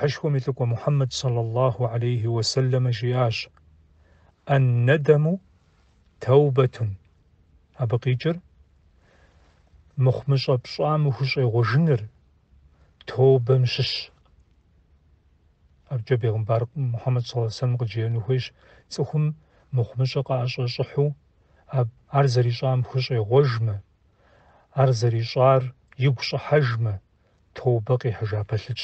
ڕەحشومێتک وە محەممەد صلى الله عليه وسلمەژ یاش ئەن نەدەم و تەوبەتون ئەبقیجر مخمشە پشام و خوشێ غۆژنر تۆ بەم شش ئەرجە بێغمبار محەممەد سەسەن قجیێن و خۆش سخم مخمشە قاشەشح و هەر زەریشام غجم أرزري هەر يقش حجم توبة قي حجابة هەژاپەلچ